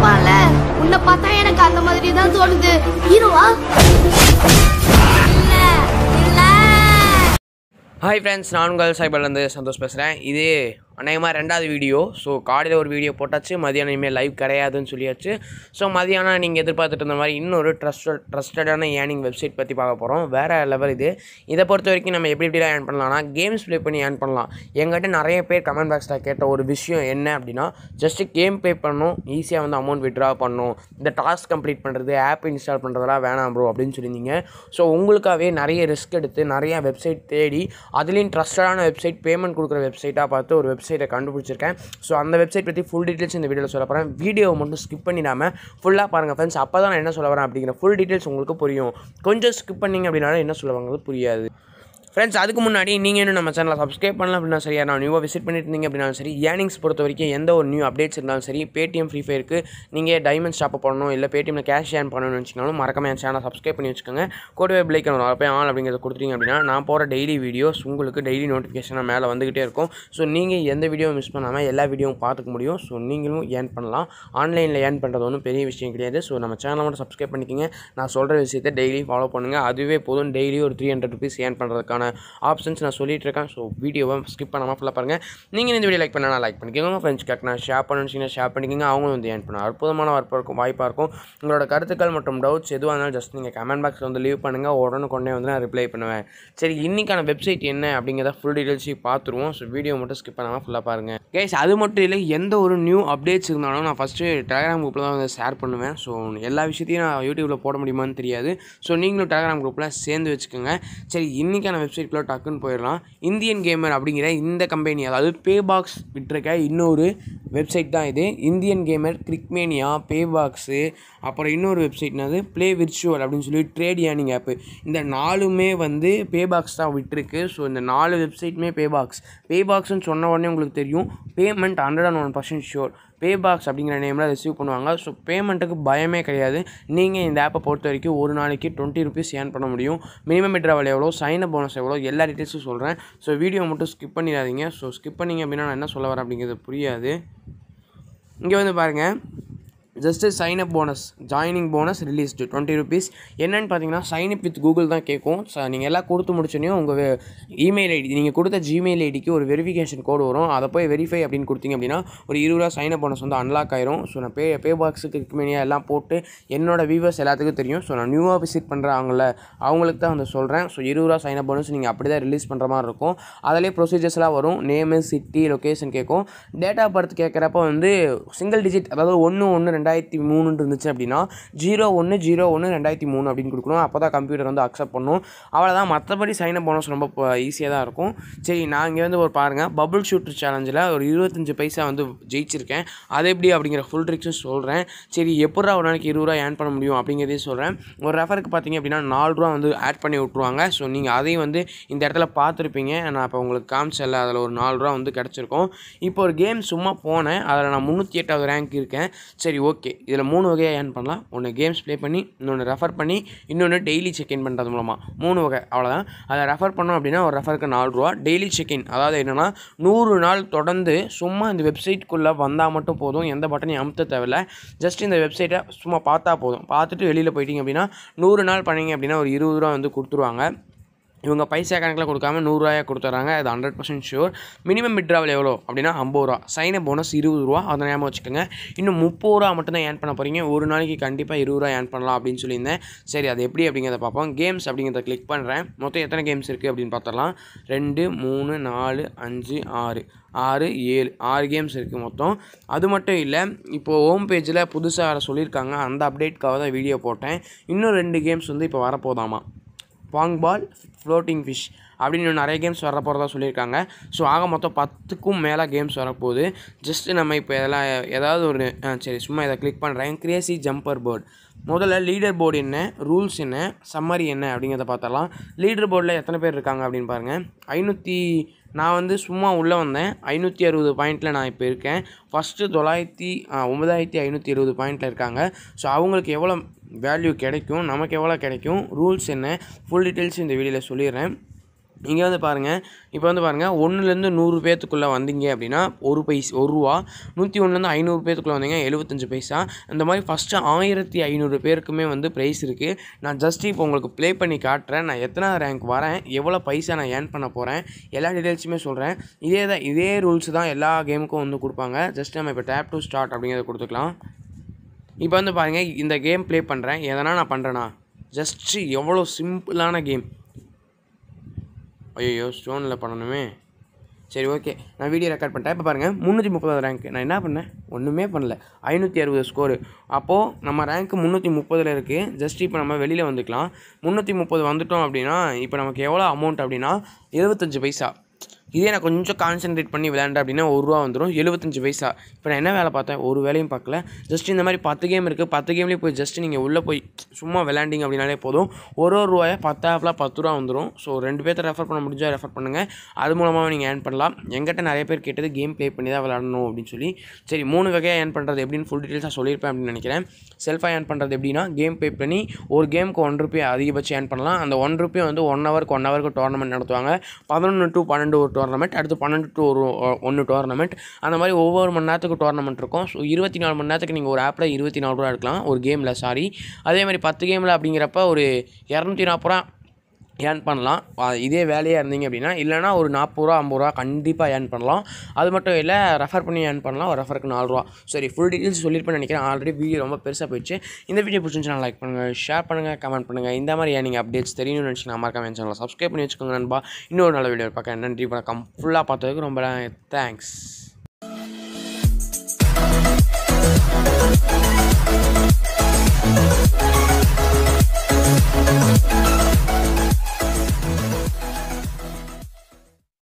இருப்பான்ல உன்னை பார்த்தா எனக்கு அந்த மாதிரி தான் தோணுது ஹீரோவா ஹாய் ஃப்ரெண்ட்ஸ் நான் உங்கள் சைபர்லேருந்து சந்தோஷ் பேசுகிறேன் இது அநேகமாக ரெண்டாவது வீடியோ ஸோ காலையில் ஒரு வீடியோ போட்டாச்சு மதியானம் இனிமேல் லைவ் கிடையாதுன்னு சொல்லியாச்சு ஸோ மதியானம் நீங்கள் எதிர்பார்த்துட்டு இருந்த மாதிரி இன்னொரு ட்ரஸ்ட் ட்ரஸ்டடான ஏர்னிங் வெப்சைட் பற்றி பார்க்க போகிறோம் வேறு லெவல் இது இதை பொறுத்த வரைக்கும் நம்ம எப்படி எப்படிலாம் ஏர்ன் பண்ணலாம்னா கேம்ஸ் ப்ளே பண்ணி ஏர்ன் பண்ணலாம் எங்கிட்ட நிறைய பேர் கமெண்ட் பாக்ஸில் கேட்ட ஒரு விஷயம் என்ன அப்படின்னா ஜஸ்ட்டு கேம் ப்ளே பண்ணணும் ஈஸியாக வந்து அமௌண்ட் விட்ரா பண்ணணும் இந்த டாஸ்க் கம்ப்ளீட் பண்ணுறது ஆப் இன்ஸ்டால் பண்ணுறதெல்லாம் வேணாம் ப்ரோ அப்படின்னு சொல்லியிருந்தீங்க ஸோ உங்களுக்காகவே நிறைய ரிஸ்க் எடுத்து நிறைய வெப்சைட் தேடி அதுலேயும் ட்ரஸ்டடான வெப்சைட் பேமெண்ட் கொடுக்குற வெப்சைட்டாக பார்த்து ஒரு வெப்சைட் வெப்சைட்டை கண்டுபிடிச்சிருக்கேன் ஸோ அந்த வெப்சைட் பற்றி ஃபுல் டீட்டெயில்ஸ் இந்த வீடியோவில் சொல்ல போகிறேன் வீடியோவை மட்டும் ஸ்கிப் பண்ணிடாமல் ஃபுல்லாக பாருங்கள் ஃப்ரெண்ட்ஸ் அப்போ தான் நான் என்ன சொல்ல வரேன் அப்படிங்கிற ஃபுல் டீட்டெயில்ஸ் உங்களுக்கு புரியும் கொஞ்சம் ஸ்கிப் பண்ணிங்க அப்படின்னாலும் என்ன சொல்லுவாங்க புரியாது ஃப்ரெண்ட்ஸ் அதுக்கு முன்னாடி நீங்கள் இன்னும் நம்ம சேனலை சப்ஸ்கிரைப் பண்ணலாம் அப்படின்னா சரியா நான் நியூவாக விசிட் பண்ணிட்டு இருந்தீங்க அப்படின்னாலும் சரி ஏர்னிங்ஸ் பொறுத்த வரைக்கும் எந்த ஒரு நியூ அப்டேட்ஸ் இருந்தாலும் சரி பேடிஎம் ஃப்ரீ ஃபயருக்கு நீங்கள் டைமண்ட் ஷாப்பை பண்ணணும் இல்லை பேடிஎம்மில் கேஷ் ஏன் பண்ணணும்னு வச்சுக்கணும் மறக்காம என் சேனலை சப்ஸ்கிரைப் பண்ணி வச்சுக்கோங்க கூடவே பிளேக் ஆன் போய் ஆன் அப்படிங்கிறத கொடுத்துட்டீங்க அப்படின்னா நான் போகிற டெய்லி வீடியோஸ் உங்களுக்கு டெய்லி நோட்டிஃபிகேஷனாக மேலே வந்துகிட்டே இருக்கும் ஸோ நீங்கள் எந்த வீடியோ மிஸ் பண்ணாமல் எல்லா வீடியோவும் பார்த்துக்க முடியும் ஸோ நீங்களும் ஏர்ன் பண்ணலாம் ஆன்லைனில் ஏர்ன் பண்ணுறது ஒன்றும் பெரிய விஷயம் கிடையாது ஸோ நம்ம சேனலை மட்டும் சப்ஸ்கிரைப் பண்ணிக்கோங்க நான் சொல்கிற விஷயத்தை டெய்லி ஃபாலோ பண்ணுங்கள் அதுவே போதும் டெய்லி ஒரு த்ரீ ஹண்ட்ரட் ருபீஸ் ஏர்ன் பண்ணுறதுக்கான அதுக்கான ஆப்ஷன்ஸ் நான் சொல்லிட்டு இருக்கேன் ஸோ வீடியோவை ஸ்கிப் பண்ணாமல் ஃபுல்லாக பாருங்கள் நீங்கள் இந்த வீடியோ லைக் பண்ணால் லைக் பண்ணிக்கோங்க உங்கள் ஃப்ரெண்ட்ஸ் கேட்கனா ஷேர் பண்ணணுச்சிங்கன்னா ஷேர் பண்ணிக்கோங்க அவங்களும் வந்து ஏன் பண்ணுவோம் அற்புதமான வாய்ப்பாக இருக்கும் வாய்ப்பாக இருக்கும் உங்களோட கருத்துக்கள் மற்றும் டவுட்ஸ் எதுவாக இருந்தாலும் ஜஸ்ட் நீங்கள் கமெண்ட் பாக்ஸில் வந்து லீவ் பண்ணுங்கள் உடனே கொண்டே வந்து நான் ரிப்ளை பண்ணுவேன் சரி இன்றைக்கான வெப்சைட் என்ன அப்படிங்கிறத ஃபுல் டீட்டெயில்ஸையும் பார்த்துருவோம் ஸோ வீடியோ மட்டும் ஸ்கிப் பண்ணாமல் ஃபுல்லாக பாருங்கள் கேஸ் அது மட்டும் இல்லை எந்த ஒரு நியூ அப்டேட்ஸ் இருந்தாலும் நான் ஃபஸ்ட்டு டெலகிராம் குரூப்பில் தான் வந்து ஷேர் பண்ணுவேன் ஸோ எல்லா விஷயத்தையும் நான் யூடியூப்பில் போட முடியுமான்னு தெரியாது ஸோ நீங்களும் டெலகிராம் குரூப்பில் சேர்ந்து வச்சுக்கோங்க சரி இன்றைக்கான வெப்சைட்குள்ளே டக்குன்னு போயிடலாம் இந்தியன் கேமர் அப்படிங்கிற இந்த கம்பெனி அதாவது பே பாக்ஸ் விட்டுருக்க இன்னொரு வெப்சைட் தான் இது Indian gamer Cricmania pay box அப்புறம் இன்னொரு வெப்சைட்னாது ப்ளே விர்ச்சுவல் அப்படின்னு சொல்லி ட்ரேட் ஏனிங் ஆப்பு இந்த நாலுமே வந்து பே பாக்ஸ் தான் விட்டுருக்கு ஸோ இந்த நாலு வெப்சைட்டுமே பே பாக்ஸ் பே சொன்ன உடனே உங்களுக்கு தெரியும் payment hundred and one percent sure pay box அப்படிங்கிற நேமில் ரிசீவ் பண்ணுவாங்க ஸோ பேமெண்ட்டுக்கு பயமே கிடையாது நீங்கள் இந்த ஆப்பை பொறுத்த வரைக்கும் ஒரு நாளைக்கு டுவெண்ட்டி ருபீஸ் ஏர்ன் பண்ண முடியும் மினிமம் இட்ராவல் எவ்வளோ சைன போனஸ் எவ்வளோ எல்லா டீட்டெயில்ஸும் சொல்கிறேன் ஸோ வீடியோ மட்டும் ஸ்கிப் பண்ணிடாதீங்க ஸோ ஸ்கிப் பண்ணிங்க அப்படின்னா நான் என்ன சொல்ல வரேன் அப்படிங்கிறது புரியாது இங்கே வந்து பாருங்கள் just sign up bonus joining bonus released twenty rupees என்னென்னு பார்த்தீங்கன்னா சைன் அப் வித் கூகுள் தான் கேட்கும் நீங்கள் எல்லாம் கொடுத்து முடிச்சோன்னே உங்கள் இமெயில் ஐடி நீங்கள் கொடுத்த ஜிமெயில் ஐடிக்கு ஒரு வெரிஃபிகேஷன் கோடு வரும் அதை போய் வெரிஃபை அப்படின்னு கொடுத்தீங்க அப்படின்னா ஒரு இருபது ரூபா சைன் அப் போனஸ் வந்து அன்லாக் ஆயிரும் ஸோ நான் பே பே பாக்ஸுக்கு இருக்குமேனியாக எல்லாம் போட்டு என்னோட வியூவர்ஸ் எல்லாத்துக்கும் தெரியும் ஸோ நான் நியூவாக விசிட் பண்ணுறாங்கள அவங்களுக்கு தான் வந்து சொல்கிறேன் ஸோ இருபது ரூபா சைன் அப் போனஸ் நீங்கள் அப்படி தான் ரிலீஸ் பண்ணுற மாதிரி இருக்கும் அதிலே ப்ரொசீஜர்ஸ்லாம் வரும் நேமு சிட்டி லொக்கேஷன் கேட்கும் டேட்டா பர்த் கேட்குறப்ப வந்து சிங்கிள் டிஜிட் அதாவது ஒன்று ஒன்று ரெண்டு ரெண்டாயிரத்தி மூணுன்னு இருந்துச்சு அப்படின்னா ஜீரோ ஒன்று ஜீரோ ஒன்று ரெண்டாயிரத்தி மூணு அப்படின்னு கொடுக்கணும் அப்போ தான் கம்ப்யூட்டர் வந்து அக்செப்ட் பண்ணும் அவ்வளோதான் மற்றபடி சைன் அப் போனஸ் ரொம்ப ஈஸியாக தான் இருக்கும் சரி நான் இங்கே வந்து ஒரு பாருங்கள் பபுள் ஷூட்டர் சேலஞ்சில் ஒரு இருபத்தஞ்சி பைசா வந்து ஜெயிச்சிருக்கேன் அது எப்படி அப்படிங்கிற ஃபுல் ட்ரிக்ஸும் சொல்கிறேன் சரி எப்படா ஒரு நாளைக்கு இருபது ரூபா ஏன் பண்ண முடியும் அப்படிங்கிறதே சொல்கிறேன் ஒரு ரெஃபருக்கு பார்த்திங்க அப்படின்னா நாலு ரூபா வந்து ஆட் பண்ணி விட்ருவாங்க ஸோ நீங்கள் அதையும் வந்து இந்த இடத்துல பார்த்துருப்பீங்க நான் இப்போ உங்களுக்கு காமிச்சல அதில் ஒரு நாலு ரூபா வந்து கிடச்சிருக்கும் இப்போ ஒரு கேம் சும்மா போனேன் அதில் நான் முந்நூற்றி எட்டாவது ரேங்க் இருக்கேன் சரி ஓகே ஓகே இதில் மூணு வகையாக ஏர்ன் பண்ணலாம் ஒன்று கேம்ஸ் ப்ளே பண்ணி இன்னொன்று ரெஃபர் பண்ணி இன்னொன்று டெய்லி செக்இன் பண்ணுறது மூலமாக மூணு வகை அவ்வளோதான் அதை ரெஃபர் பண்ணோம் அப்படின்னா ஒரு ரெஃபருக்கு நாலு ரூபா டெய்லி செக்இன் அதாவது என்னென்னா நூறு நாள் தொடர்ந்து சும்மா இந்த வெப்சைட்குள்ளே வந்தால் மட்டும் போதும் எந்த பட்டனையும் அமுத்த தேவையில்ல ஜஸ்ட் இந்த வெப்சைட்டை சும்மா பார்த்தா போதும் பார்த்துட்டு வெளியில் போயிட்டீங்க அப்படின்னா நூறு நாள் பண்ணிங்க அப்படின்னா ஒரு இருபது ரூபா வந்து கொடுத்துருவாங்க இவங்க பைசா கணக்கில் கொடுக்காம நூறுரூவாயாக கொடுத்துட்றாங்க அது hundred percent sure minimum withdrawal எவ்வளோ அப்படின்னா ஐம்பது ரூபா சைன போனஸ் இருபது ரூபா அதை ஞாபகம் வச்சுக்கோங்க இன்னும் முப்பது ரூபா மட்டும்தான் ஏன் பண்ண போகிறீங்க ஒரு நாளைக்கு கண்டிப்பாக இருபது ரூபா ஏன் பண்ணலாம் அப்படின்னு சொல்லியிருந்தேன் சரி அது எப்படி அப்படிங்கிறத பார்ப்போம் கேம்ஸ் அப்படிங்கிறத கிளிக் பண்ணுறேன் மொத்தம் எத்தனை கேம்ஸ் இருக்குது அப்படின்னு பார்த்துடலாம் ரெண்டு மூணு நாலு அஞ்சு ஆறு ஆறு ஏழு ஆறு கேம்ஸ் இருக்குது மொத்தம் அது மட்டும் இல்லை இப்போது ஹோம் பேஜில் புதுசாக வேறு சொல்லியிருக்காங்க அந்த அப்டேட்காக தான் வீடியோ போட்டேன் இன்னும் ரெண்டு கேம்ஸ் வந்து இப்போ வரப்போதாமா பாங் பால் ஃப்ளோட்டிங் ஃபிஷ் அப்படின்னு இன்னும் நிறைய கேம்ஸ் வர போகிறதா சொல்லியிருக்காங்க ஸோ ஆக மொத்தம் பத்துக்கும் மேலே கேம்ஸ் வரப்போகுது ஜஸ்ட்டு நம்ம இப்போ இதெல்லாம் ஏதாவது ஒரு சரி சும்மா இதை கிளிக் பண்ணுறேன் கிரேசி ஜம்பர் போர்டு முதல்ல லீடர் போர்டு என்ன ரூல்ஸ் என்ன சம்மரி என்ன அப்படிங்கிறத பார்த்தலாம் லீடர் போர்டில் எத்தனை பேர் இருக்காங்க அப்படின்னு பாருங்கள் ஐநூற்றி நான் வந்து சும்மா உள்ளே வந்தேன் ஐநூற்றி அறுபது பாயிண்ட்டில் நான் இப்போ இருக்கேன் ஃபஸ்ட்டு தொள்ளாயிரத்தி ஒம்பதாயிரத்தி ஐநூற்றி இருபது பாயிண்ட்டில் இருக்காங்க ஸோ அவங்களுக்கு எவ்வளோ வேல்யூ கிடைக்கும் நமக்கு எவ்வளோ கிடைக்கும் ரூல்ஸ் என்ன ஃபுல் டீட்டெயில்ஸ் இந்த வீடியோவில் சொல்லிடுறேன் இங்கே வந்து பாருங்கள் இப்போ வந்து பாருங்கள் ஒன்றுலேருந்து நூறு பேர்த்துக்குள்ளே வந்தீங்க அப்படின்னா ஒரு பைஸ் ஒரு ரூபா நூற்றி ஒன்றுலேருந்து ஐநூறு பேர்த்துக்குள்ளே வந்தீங்க எழுபத்தஞ்சு பைசா இந்த மாதிரி ஃபஸ்ட்டு ஆயிரத்தி ஐநூறு பேருக்குமே வந்து ப்ரைஸ் இருக்குது நான் ஜஸ்ட் இப்போ உங்களுக்கு ப்ளே பண்ணி காட்டுறேன் நான் எத்தனை ரேங்க் வரேன் எவ்வளோ பைசா நான் ஏர்ன் பண்ண போகிறேன் எல்லா டீட்டெயில்ஸுமே சொல்கிறேன் இதே தான் இதே ரூல்ஸ் தான் எல்லா கேமுக்கும் வந்து கொடுப்பாங்க ஜஸ்ட் நம்ம இப்போ டேப் டு ஸ்டார்ட் அப்படிங்கிறத கொடுத்துக்கலாம் இப்போ வந்து பாருங்கள் இந்த கேம் ப்ளே பண்ணுறேன் எதனா நான் பண்ணுறேன்னா ஜஸ்ட்டு எவ்வளோ சிம்பிளான கேம் ஐயோ ஸ்டோனில் பண்ணணுமே சரி ஓகே நான் வீடியோ ரெக்கார்ட் பண்ணிட்டேன் இப்போ பாருங்கள் முந்நூற்றி முப்பதாவது ரேங்க் நான் என்ன பண்ணேன் ஒன்றுமே பண்ணல ஐநூற்றி அறுபது ஸ்கோரு அப்போது நம்ம ரேங்க்கு முந்நூற்றி முப்பதில் இருக்குது ஜஸ்ட் இப்போ நம்ம வெளியில் வந்துக்கலாம் முந்நூற்றி முப்பது வந்துட்டோம் அப்படின்னா இப்போ நமக்கு எவ்வளோ அமௌண்ட் அப்படின்னா இருபத்தஞ்சி பைசா இதே நான் கொஞ்சம் கான்சென்ட்ரேட் பண்ணி விளையாண்டேன் அப்படின்னா ஒரு ரூபா வந்துடும் எழுபத்தஞ்சு வயசாக இப்போ நான் என்ன வேலை பார்த்தேன் ஒரு வேலையும் பார்க்கல ஜஸ்ட் இந்த மாதிரி பத்து கேம் இருக்குது பத்து கேம்லேயே போய் ஜஸ்ட் நீங்கள் உள்ளே போய் சும்மா விளாண்டிங்க அப்படின்னாலே போதும் ஒரு ஒரு ரூபாயை பத்தாயிரத்தில் பத்து ரூபா வந்துடும் ஸோ ரெண்டு பேர்த்த ரெஃபர் பண்ண முடிஞ்சால் ரெஃபர் பண்ணுங்கள் அது மூலமாக நீங்கள் ஏர்ன் பண்ணலாம் எங்கிட்ட நிறைய பேர் கேட்டது கேம் ப்ளே பண்ணி தான் விளாடணும் அப்படின்னு சொல்லி சரி மூணு வகையாக ஏர்ன் பண்ணுறது எப்படின்னு ஃபுல் டீட்டெயில்ஸாக சொல்லியிருப்பேன் அப்படின்னு நினைக்கிறேன் செல்ஃபாக ஏர்ன் பண்ணுறது எப்படின்னா கேம் ப்ளே பண்ணி ஒரு கேமுக்கு ஒன் ருபி அதிகபட்சம் ஏர்ன் பண்ணலாம் அந்த ஒன் ருபி வந்து ஒன் ஹவருக்கு ஒன் ஹவருக்கு டோர்னமெண்ட் நடத்துவாங்க பதினொன்று டு பன்னெண்டு ஒரு டோர்னமெண்ட் அடுத்து பன்னெண்டு டு ஒரு ஒன்று டோர்னமெண்ட் அந்த மாதிரி ஒவ்வொரு மணி நேரத்துக்கு டோர்னமெண்ட் இருக்கும் ஸோ இருபத்தி நாலு மணி நேரத்துக்கு நீங்கள் ஒரு ஆப்பில் இருபத்தி நாலு ரூபா எடுக்கலாம் ஒரு கேமில் சாரி அதே மாதிரி பத்து கேமில் அப்படிங்கிறப்ப ஒரு இரநூத்தி நாற்பது ரூபா ஏர்ன் பண்ணலாம் இதே வேலையாக இருந்தீங்க அப்படின்னா இல்லைனா ஒரு நாற்பது ரூபா ஐம்பது ரூபா கண்டிப்பாக ஏர்ன் பண்ணலாம் அது மட்டும் இல்லை ரெஃபர் பண்ணி ஏர்ன் பண்ணலாம் ஒரு ரெஃபருக்கு நாலு ரூபா சரி ஃபுல் டீட்டெயில்ஸ் சொல்லியிருப்பேன் நினைக்கிறேன் ஆல்ரெடி வீடியோ ரொம்ப பெருசாக போயிடுச்சு இந்த வீடியோ பிடிச்சிருந்துச்சுன்னா லைக் பண்ணுங்கள் ஷேர் பண்ணுங்கள் கமெண்ட் பண்ணுங்கள் இந்த மாதிரி நீங்கள் அப்டேட்ஸ் தெரியணும்னு நினச்சிங்கன்னா மறக்காம என் சேனலை சப்ஸ்கிரைப் பண்ணி வச்சுக்கோங்க நண்பா இன்னொரு நல்ல வீடியோ பார்க்க நன்றி வணக்கம் ஃபுல்லாக பார்த்ததுக்கு ரொம்ப தேங்க்ஸ்